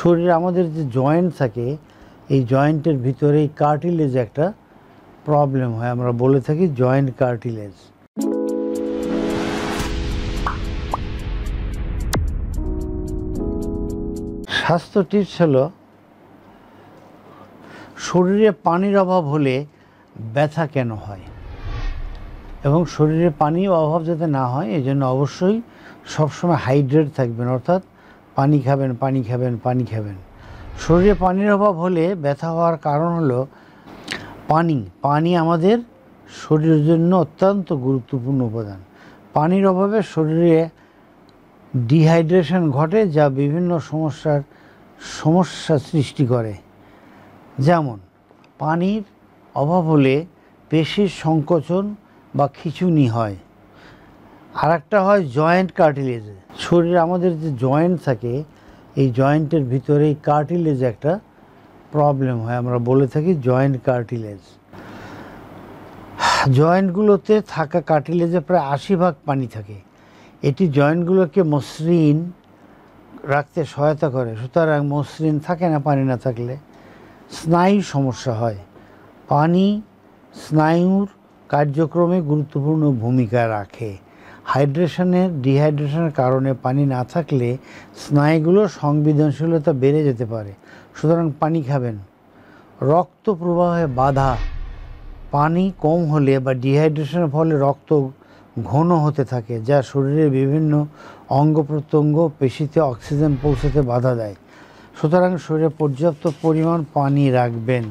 শরীরে আমাদের যে জয়েন্ট থাকে এই জয়েন্টের ভিতরে এই কার্টিলেজ একটা প্রবলেম হয় আমরা বলে থাকি জয়েন্ট কার্টিলেজ স্বাস্থ্য টিপস হল শরীরে পানির অভাব হলে ব্যথা কেন হয় এবং শরীরে পানি অভাব যাতে না হয় এজন্য অবশ্যই সবসময় হাইড্রেট থাকবেন অর্থাৎ পানি খাবেন পানি খাবেন পানি খাবেন শরীরে পানির অভাব হলে ব্যথা হওয়ার কারণ হলো পানি পানি আমাদের শরীরের জন্য অত্যন্ত গুরুত্বপূর্ণ উপাদান পানির অভাবে শরীরে ডিহাইড্রেশন ঘটে যা বিভিন্ন সমস্যার সমস্যা সৃষ্টি করে যেমন পানির অভাব হলে পেশির সংকোচন বা খিচুনি হয় আর একটা হয় জয়েন্ট কার্টিলেজে শরীর আমাদের যে জয়েন্ট থাকে এই জয়েন্টের ভিতরে এই কার্টিলেজ একটা প্রবলেম হয় আমরা বলে থাকি জয়েন্ট কার্টিলেজ জয়েন্টগুলোতে থাকা কার্টিলেজে প্রায় আশি ভাগ পানি থাকে এটি জয়েন্টগুলোকে মসৃণ রাখতে সহায়তা করে সুতরাং মসৃণ থাকে না পানি না থাকলে স্নায়ু সমস্যা হয় পানি স্নায়ুর কার্যক্রমে গুরুত্বপূর্ণ ভূমিকা রাখে হাইড্রেশনের ডিহাইড্রেশনের কারণে পানি না থাকলে স্নায়ুগুলো সংবেদনশীলতা বেড়ে যেতে পারে সুতরাং পানি খাবেন রক্ত প্রবাহে বাধা পানি কম হলে বা ডিহাইড্রেশনের ফলে রক্ত ঘন হতে থাকে যা শরীরের বিভিন্ন অঙ্গ প্রত্যঙ্গ পেশিতে অক্সিজেন পৌঁছাতে বাধা দেয় সুতরাং শরীরে পর্যাপ্ত পরিমাণ পানি রাখবেন